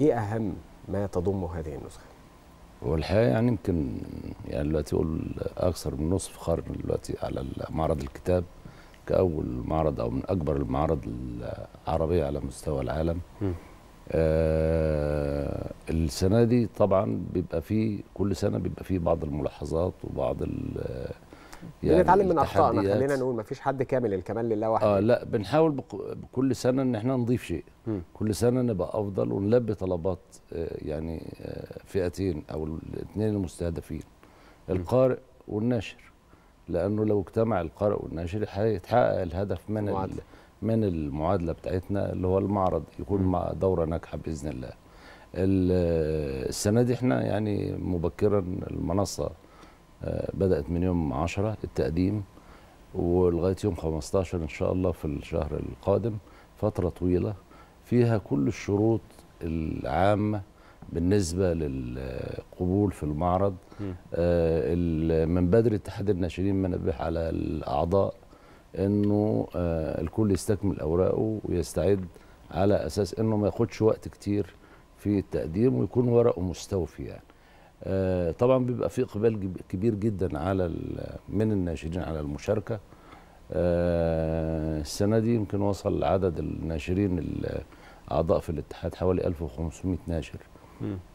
ايه اهم ما تضمه هذه النسخه والحقيقه يعني يمكن يعني دلوقتي اقول اكثر من نصف قرن دلوقتي على معرض الكتاب كاول معرض او من اكبر المعارض العربيه على مستوى العالم آه السنه دي طبعا بيبقى فيه كل سنه بيبقى فيه بعض الملاحظات وبعض يعني بنتعلم من اخطائنا خلينا نقول ما فيش حد كامل الكمال لله وحده اه لا بنحاول بكل سنه ان احنا نضيف شيء م. كل سنه نبقى افضل ونلبي طلبات آه، يعني آه، فئتين او الاثنين المستهدفين القارئ والناشر لانه لو اجتمع القارئ والناشر هيتحقق الهدف من المعادلة. من المعادله بتاعتنا اللي هو المعرض يكون مع دوره ناجحه باذن الله السنه دي احنا يعني مبكرا المنصه آه، بدأت من يوم 10 التقديم ولغاية يوم 15 إن شاء الله في الشهر القادم فترة طويلة فيها كل الشروط العامة بالنسبة للقبول في المعرض آه، من بدري اتحاد الناشئين منبه على الأعضاء انه آه، الكل يستكمل اوراقه ويستعد على اساس انه ما ياخدش وقت كتير في التقديم ويكون ورقه مستوفي يعني آه، طبعا بيبقى في اقبال كبير جدا على من الناشرين على المشاركه آه، السنه دي يمكن وصل عدد الناشرين الاعضاء في الاتحاد حوالي 1500 ناشر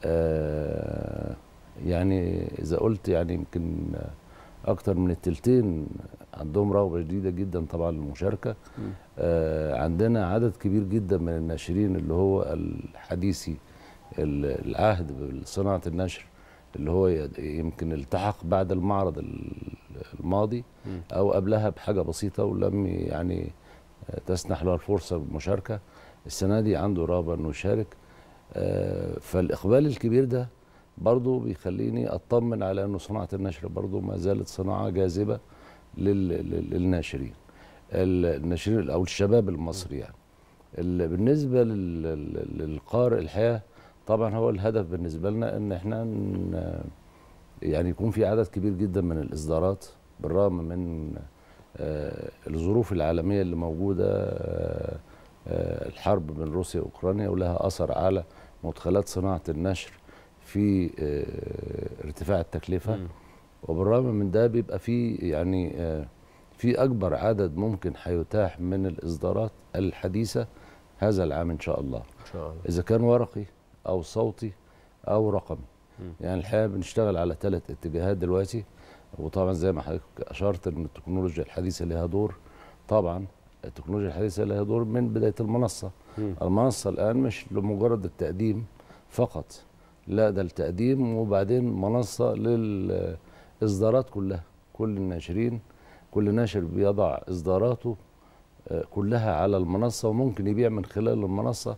آه، يعني اذا قلت يعني يمكن اكتر من الثلثين عندهم رغبه شديده جدا طبعا للمشاركه عندنا عدد كبير جدا من الناشرين اللي هو الحديثي العهد بصناعه النشر اللي هو يمكن التحق بعد المعرض الماضي او قبلها بحاجه بسيطه ولم يعني آه، تسنح له الفرصه بالمشاركه السنه دي عنده رغبه انه يشارك آه، فالاقبال الكبير ده برضه بيخليني اطمن على انه صناعه النشر برضه ما زالت صناعه جاذبه للناشرين الناشرين او الشباب المصري يعني بالنسبه للقارئ الحقيقه طبعا هو الهدف بالنسبه لنا ان احنا يعني يكون في عدد كبير جدا من الاصدارات بالرغم من آه، الظروف العالميه اللي موجوده آه، آه، الحرب بين روسيا واوكرانيا ولها اثر على مدخلات صناعه النشر في ارتفاع التكلفه وبالرغم من ده بيبقى في يعني في اكبر عدد ممكن هيتاح من الاصدارات الحديثه هذا العام ان شاء الله ان شاء الله اذا كان ورقي او صوتي او رقمي م. يعني الحقيقه بنشتغل على ثلاث اتجاهات دلوقتي وطبعا زي ما حضرتك اشرت ان التكنولوجيا الحديثه لها دور طبعا التكنولوجيا الحديثه لها دور من بدايه المنصه م. المنصه الان مش لمجرد التقديم فقط لا ده التقديم وبعدين منصه للاصدارات كلها كل الناشرين كل ناشر بيضع اصداراته آه، كلها على المنصه وممكن يبيع من خلال المنصه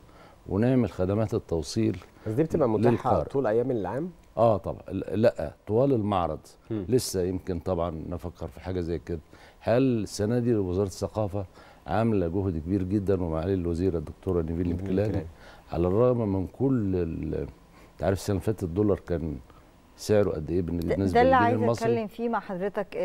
ونعمل خدمات التوصيل بس دي بتبقى متاحه طول ايام العام اه طبعا لا طوال المعرض م. لسه يمكن طبعا نفكر في حاجه زي كده هل السنه دي وزاره الثقافه عامله جهد كبير جدا ومعالي الوزيره الدكتوره نبيل البكلاني على الرغم من كل انت عارف السنه اللي فاتت الدولار كان سعره قد ايه بالنسبه للمصري ده اللي عايز اتكلم فيه مع حضرتك